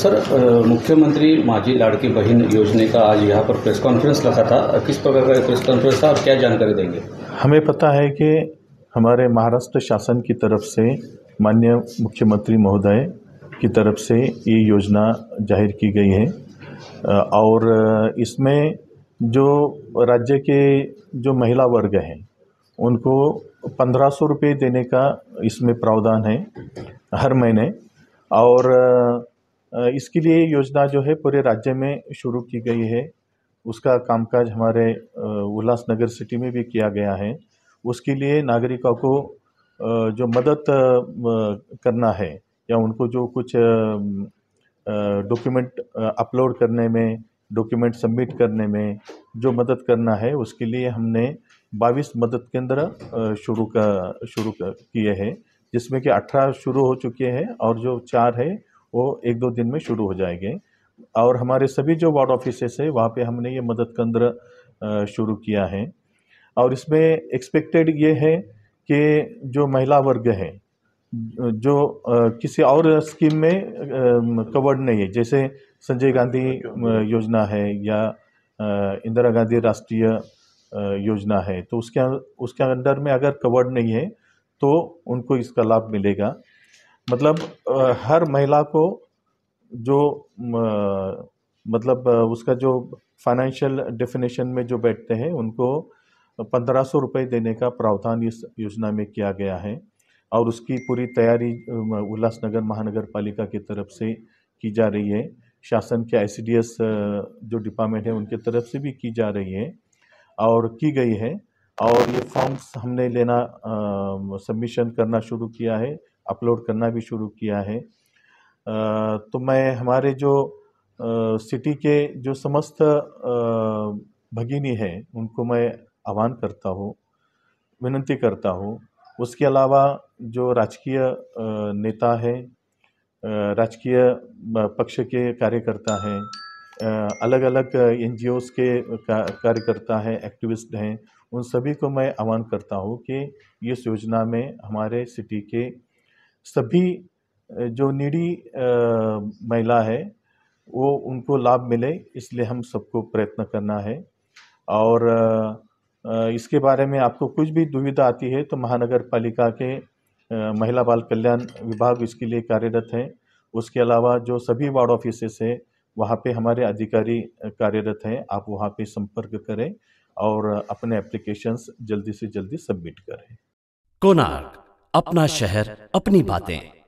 sir मुख्यमंत्री माजी लाडकी बहन योजना का आज यहाँ पर प्रेस कॉन्फ्रेंस रखा था किस प्रकार का प्रेस कॉन्फ्रेंस था और क्या जानकारी देंगे हमें पता है कि हमारे महाराष्ट्र शासन की तरफ से माननीय मुख्यमंत्री महोदय की तरफ से ये योजना जाहिर की गई है और इसमें जो राज्य के जो महिला वर्ग हैं उनको पंद्रह सौ रुपये देने का इसमें प्रावधान है हर महीने और इसके लिए योजना जो है पूरे राज्य में शुरू की गई है उसका कामकाज हमारे उल्लासनगर सिटी में भी किया गया है उसके लिए नागरिकों को जो मदद करना है या उनको जो कुछ डॉक्यूमेंट अपलोड करने में डॉक्यूमेंट सबमिट करने में जो मदद करना है उसके लिए हमने 22 मदद केंद्र शुरू का शुरू किए हैं जिसमें कि 18 शुरू हो चुके हैं और जो चार है वो एक दो दिन में शुरू हो जाएंगे और हमारे सभी जो वार्ड ऑफिसेस है वहाँ पे हमने ये मदद केंद्र शुरू किया है और इसमें एक्सपेक्टेड ये है कि जो महिला वर्ग है जो किसी और स्कीम में कवर्ड नहीं है जैसे संजय गांधी योजना है या इंदिरा गांधी राष्ट्रीय योजना है तो उसके अं, उसके अंडर में अगर कवर्ड नहीं है तो उनको इसका लाभ मिलेगा मतलब हर महिला को जो मतलब उसका जो फाइनेंशियल डेफिनेशन में जो बैठते हैं उनको पंद्रह सौ रुपये देने का प्रावधान इस योजना में किया गया है और उसकी पूरी तैयारी उल्लासनगर महानगर पालिका की तरफ से की जा रही है शासन के आईसीडीएस जो डिपार्टमेंट है उनके तरफ से भी की जा रही है और की गई है और ये फॉर्म्स हमने लेना सबमिशन करना शुरू किया है अपलोड करना भी शुरू किया है तो मैं हमारे जो सिटी के जो समस्त भगिनी है उनको मैं आह्वान करता हूँ विनती करता हूँ उसके अलावा जो राजकीय नेता है राजकीय पक्ष के कार्यकर्ता हैं अलग अलग एन के कार्यकर्ता हैं एक्टिविस्ट हैं उन सभी को मैं आह्वान करता हूँ कि इस योजना में हमारे सिटी के सभी जो निडी महिला है वो उनको लाभ मिले इसलिए हम सबको प्रयत्न करना है और इसके बारे में आपको कुछ भी दुविधा आती है तो महानगर पालिका के महिला बाल कल्याण विभाग इसके लिए कार्यरत हैं उसके अलावा जो सभी वार्ड ऑफिसेस है वहाँ पे हमारे अधिकारी कार्यरत हैं आप वहाँ पे संपर्क करें और अपने एप्लीकेशंस जल्दी से जल्दी सबमिट करें कोनार्क अपना शहर अपनी बातें